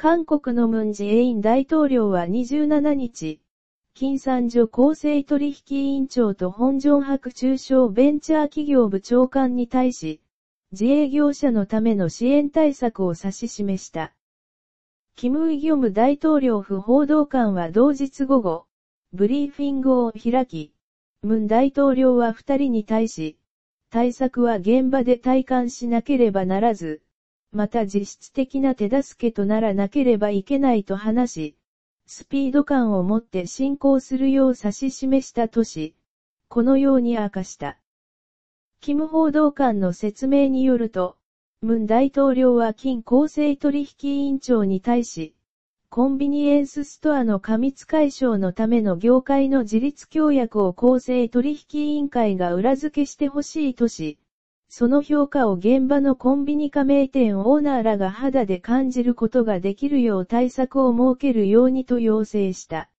韓国のムンジェイン大統領は27日、金三女厚生取引委員長と本庄博中小ベンチャー企業部長官に対し、自営業者のための支援対策を指し示した。キム・イギョム大統領府報道官は同日午後、ブリーフィングを開き、ムン大統領は二人に対し、対策は現場で体感しなければならず、また実質的な手助けとならなければいけないと話し、スピード感を持って進行するよう指し示したとし、このように明かした。キム報道官の説明によると、ムン大統領は金公正取引委員長に対し、コンビニエンスストアの過密解消のための業界の自立協約を公正取引委員会が裏付けしてほしいとし、その評価を現場のコンビニ加盟店オーナーらが肌で感じることができるよう対策を設けるようにと要請した。